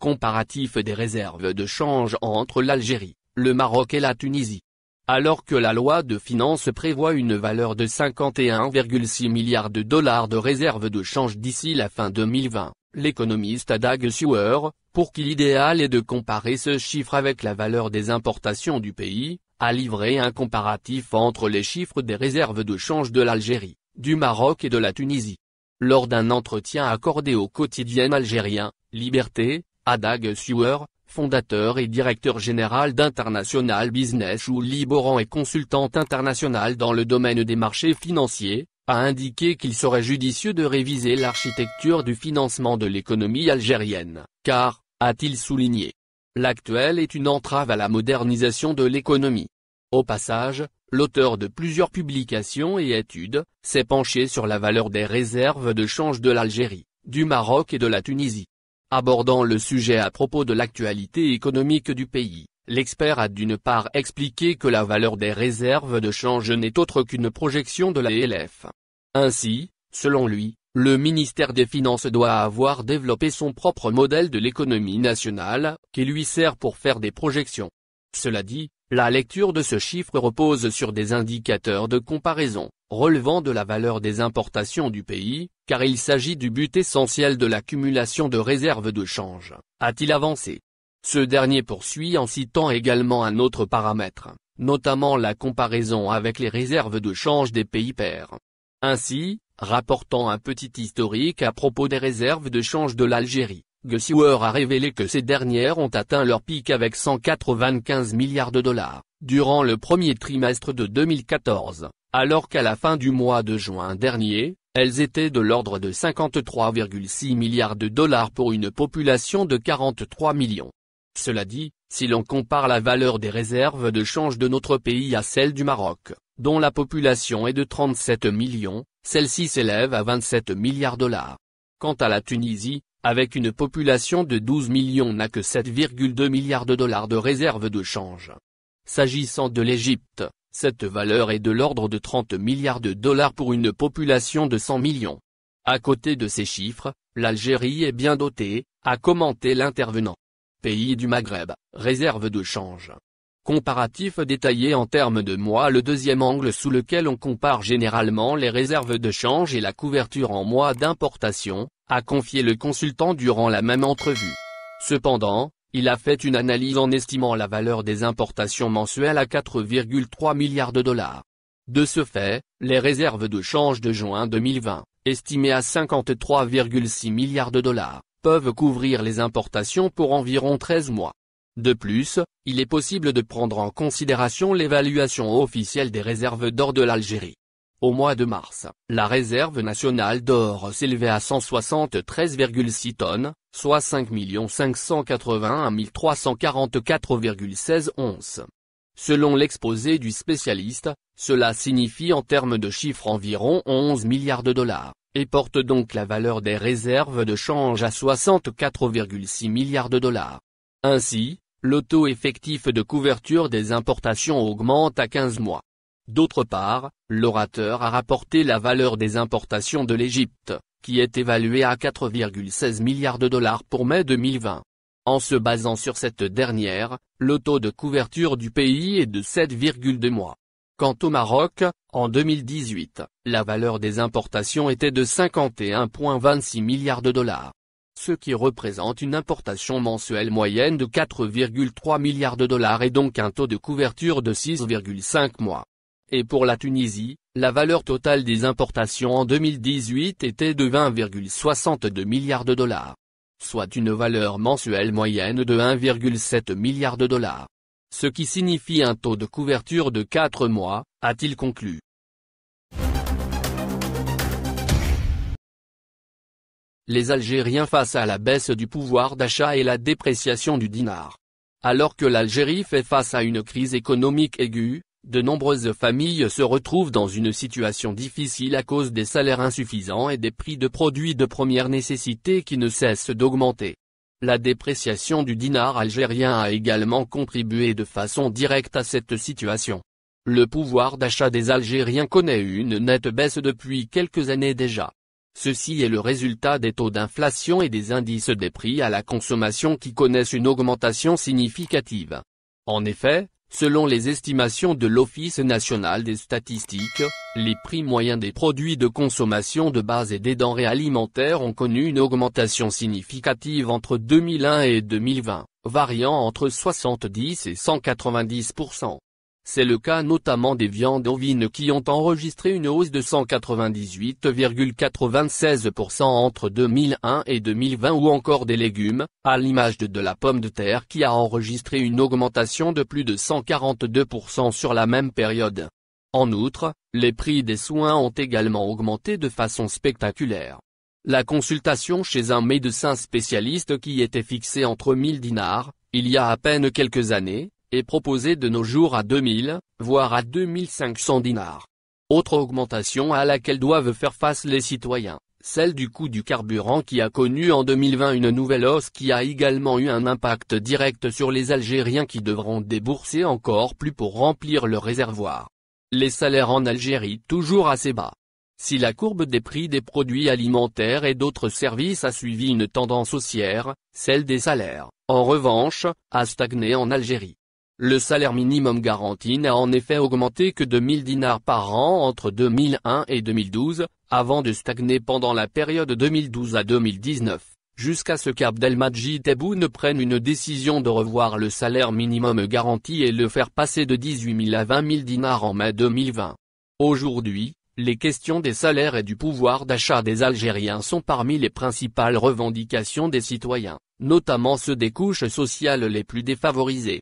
Comparatif des réserves de change entre l'Algérie, le Maroc et la Tunisie. Alors que la loi de finances prévoit une valeur de 51,6 milliards de dollars de réserves de change d'ici la fin 2020, l'économiste Adag Sewer, pour qui l'idéal est de comparer ce chiffre avec la valeur des importations du pays, a livré un comparatif entre les chiffres des réserves de change de l'Algérie, du Maroc et de la Tunisie. Lors d'un entretien accordé au quotidien algérien, Liberté, Adag Sewer, fondateur et directeur général d'International Business ou Liboran et consultante internationale dans le domaine des marchés financiers, a indiqué qu'il serait judicieux de réviser l'architecture du financement de l'économie algérienne, car, a-t-il souligné, l'actuel est une entrave à la modernisation de l'économie. Au passage, l'auteur de plusieurs publications et études, s'est penché sur la valeur des réserves de change de l'Algérie, du Maroc et de la Tunisie. Abordant le sujet à propos de l'actualité économique du pays, l'expert a d'une part expliqué que la valeur des réserves de change n'est autre qu'une projection de la l'ALF. Ainsi, selon lui, le ministère des Finances doit avoir développé son propre modèle de l'économie nationale, qui lui sert pour faire des projections. Cela dit, la lecture de ce chiffre repose sur des indicateurs de comparaison, relevant de la valeur des importations du pays, car il s'agit du but essentiel de l'accumulation de réserves de change, a-t-il avancé. Ce dernier poursuit en citant également un autre paramètre, notamment la comparaison avec les réserves de change des pays pairs. Ainsi, rapportant un petit historique à propos des réserves de change de l'Algérie, Gussiwer a révélé que ces dernières ont atteint leur pic avec 195 milliards de dollars, Durant le premier trimestre de 2014, alors qu'à la fin du mois de juin dernier, elles étaient de l'ordre de 53,6 milliards de dollars pour une population de 43 millions. Cela dit, si l'on compare la valeur des réserves de change de notre pays à celle du Maroc, dont la population est de 37 millions, celle-ci s'élève à 27 milliards de dollars. Quant à la Tunisie, avec une population de 12 millions n'a que 7,2 milliards de dollars de réserves de change. S'agissant de l'Égypte, cette valeur est de l'ordre de 30 milliards de dollars pour une population de 100 millions. À côté de ces chiffres, l'Algérie est bien dotée, a commenté l'intervenant. Pays du Maghreb, réserve de change. Comparatif détaillé en termes de mois Le deuxième angle sous lequel on compare généralement les réserves de change et la couverture en mois d'importation, a confié le consultant durant la même entrevue. Cependant, il a fait une analyse en estimant la valeur des importations mensuelles à 4,3 milliards de dollars. De ce fait, les réserves de change de juin 2020, estimées à 53,6 milliards de dollars, peuvent couvrir les importations pour environ 13 mois. De plus, il est possible de prendre en considération l'évaluation officielle des réserves d'or de l'Algérie. Au mois de mars, la réserve nationale d'or s'élevait à 173,6 tonnes, soit 5 581 344,16 onces. Selon l'exposé du spécialiste, cela signifie en termes de chiffres environ 11 milliards de dollars, et porte donc la valeur des réserves de change à 64,6 milliards de dollars. Ainsi, le taux effectif de couverture des importations augmente à 15 mois, D'autre part, l'orateur a rapporté la valeur des importations de l'Égypte, qui est évaluée à 4,16 milliards de dollars pour mai 2020. En se basant sur cette dernière, le taux de couverture du pays est de 7,2 mois. Quant au Maroc, en 2018, la valeur des importations était de 51,26 milliards de dollars. Ce qui représente une importation mensuelle moyenne de 4,3 milliards de dollars et donc un taux de couverture de 6,5 mois et pour la Tunisie, la valeur totale des importations en 2018 était de 20,62 milliards de dollars. Soit une valeur mensuelle moyenne de 1,7 milliard de dollars. Ce qui signifie un taux de couverture de 4 mois, a-t-il conclu. les Algériens face à la baisse du pouvoir d'achat et la dépréciation du dinar. Alors que l'Algérie fait face à une crise économique aiguë, de nombreuses familles se retrouvent dans une situation difficile à cause des salaires insuffisants et des prix de produits de première nécessité qui ne cessent d'augmenter. La dépréciation du dinar algérien a également contribué de façon directe à cette situation. Le pouvoir d'achat des Algériens connaît une nette baisse depuis quelques années déjà. Ceci est le résultat des taux d'inflation et des indices des prix à la consommation qui connaissent une augmentation significative. En effet, Selon les estimations de l'Office national des statistiques, les prix moyens des produits de consommation de base et des denrées alimentaires ont connu une augmentation significative entre 2001 et 2020, variant entre 70 et 190%. C'est le cas notamment des viandes ovines qui ont enregistré une hausse de 198,96% entre 2001 et 2020 ou encore des légumes, à l'image de, la pomme de terre qui a enregistré une augmentation de plus de 142% sur la même période. En outre, les prix des soins ont également augmenté de façon spectaculaire. La consultation chez un médecin spécialiste qui était fixée entre 1000 dinars, il y a à peine quelques années, est proposé de nos jours à 2000, voire à 2500 dinars. Autre augmentation à laquelle doivent faire face les citoyens, celle du coût du carburant qui a connu en 2020 une nouvelle hausse qui a également eu un impact direct sur les Algériens qui devront débourser encore plus pour remplir le réservoir. Les salaires en Algérie toujours assez bas. Si la courbe des prix des produits alimentaires et d'autres services a suivi une tendance haussière, celle des salaires, en revanche, a stagné en Algérie. Le salaire minimum garanti n'a en effet augmenté que de 1000 dinars par an entre 2001 et 2012, avant de stagner pendant la période 2012 à 2019, jusqu'à ce qu'Abdelmadjid Tebboune prenne une décision de revoir le salaire minimum garanti et le faire passer de 18 000 à 20 000 dinars en mai 2020. Aujourd'hui, les questions des salaires et du pouvoir d'achat des Algériens sont parmi les principales revendications des citoyens, notamment ceux des couches sociales les plus défavorisées.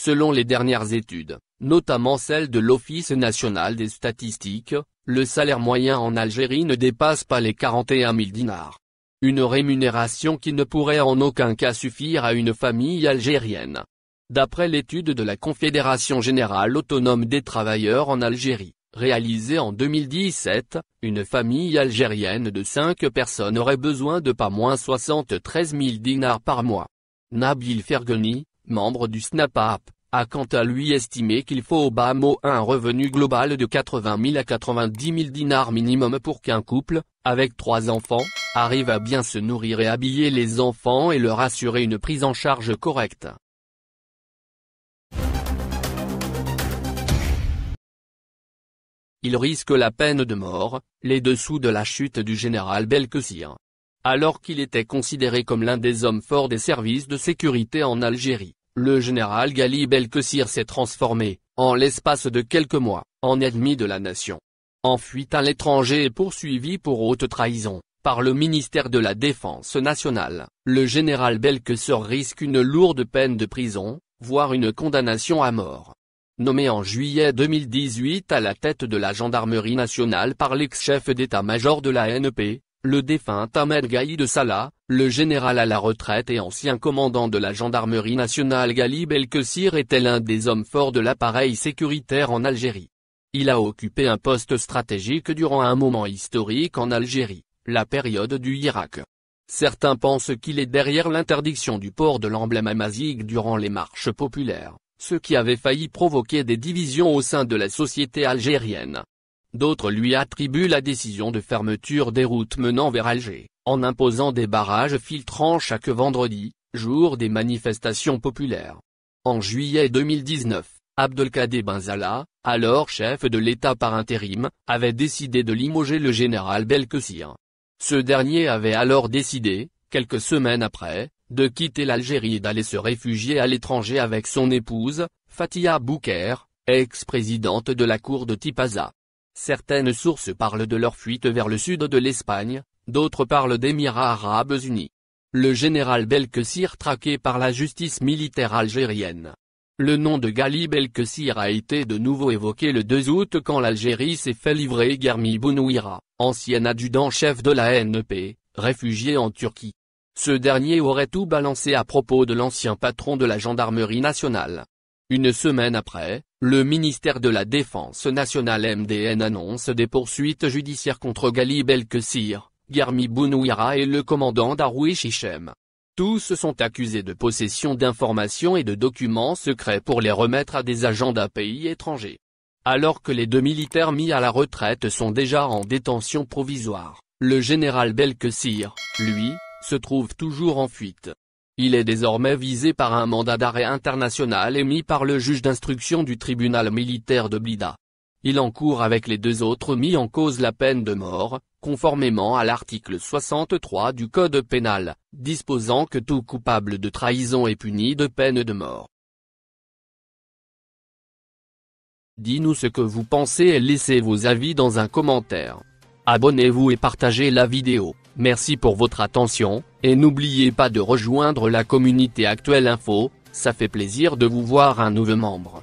Selon les dernières études, notamment celle de l'Office national des statistiques, le salaire moyen en Algérie ne dépasse pas les 41 000 dinars. Une rémunération qui ne pourrait en aucun cas suffire à une famille algérienne. D'après l'étude de la Confédération générale autonome des travailleurs en Algérie, réalisée en 2017, une famille algérienne de 5 personnes aurait besoin de pas moins 73 000 dinars par mois. Nabil Fergoni, membre du snap a quant à lui estimé qu'il faut au bas mot un revenu global de 80 000 à 90 000 dinars minimum pour qu'un couple, avec trois enfants, arrive à bien se nourrir et habiller les enfants et leur assurer une prise en charge correcte. Il risque la peine de mort, les dessous de la chute du général Belkessir. Alors qu'il était considéré comme l'un des hommes forts des services de sécurité en Algérie le général Gali Belkessir s'est transformé, en l'espace de quelques mois, en ennemi de la nation. En fuite à l'étranger et poursuivi pour haute trahison, par le ministère de la Défense nationale, le général Belkessir risque une lourde peine de prison, voire une condamnation à mort. Nommé en juillet 2018 à la tête de la gendarmerie nationale par l'ex-chef d'état-major de la NP, le défunt Ahmed Gaïd de Salah, le général à la retraite et ancien commandant de la gendarmerie nationale El Belkessir était l'un des hommes forts de l'appareil sécuritaire en Algérie. Il a occupé un poste stratégique durant un moment historique en Algérie, la période du Irak. Certains pensent qu'il est derrière l'interdiction du port de l'emblème amazigh durant les marches populaires, ce qui avait failli provoquer des divisions au sein de la société algérienne. D'autres lui attribuent la décision de fermeture des routes menant vers Alger, en imposant des barrages filtrants chaque vendredi, jour des manifestations populaires. En juillet 2019, Abdelkader Benzala, alors chef de l'État par intérim, avait décidé de limoger le général Belkessir. Ce dernier avait alors décidé, quelques semaines après, de quitter l'Algérie et d'aller se réfugier à l'étranger avec son épouse, Fatia Bouker, ex-présidente de la cour de Tipaza. Certaines sources parlent de leur fuite vers le sud de l'Espagne, d'autres parlent d'Émirats arabes unis. Le général Belkessir traqué par la justice militaire algérienne. Le nom de Ghali Belkessir a été de nouveau évoqué le 2 août quand l'Algérie s'est fait livrer Germi Bounouira, ancien adjudant-chef de la NEP, réfugié en Turquie. Ce dernier aurait tout balancé à propos de l'ancien patron de la gendarmerie nationale. Une semaine après, le ministère de la Défense nationale MDN annonce des poursuites judiciaires contre Gali el Garmi Bounouira et le commandant Darouichichem. Hichem. Tous sont accusés de possession d'informations et de documents secrets pour les remettre à des agents d'un pays étranger. Alors que les deux militaires mis à la retraite sont déjà en détention provisoire, le général Belkessir, lui, se trouve toujours en fuite. Il est désormais visé par un mandat d'arrêt international émis par le juge d'instruction du tribunal militaire de Blida. Il en court avec les deux autres mis en cause la peine de mort, conformément à l'article 63 du Code pénal, disposant que tout coupable de trahison est puni de peine de mort. Dis-nous ce que vous pensez et laissez vos avis dans un commentaire. Abonnez-vous et partagez la vidéo. Merci pour votre attention, et n'oubliez pas de rejoindre la communauté Actuelle Info, ça fait plaisir de vous voir un nouveau membre.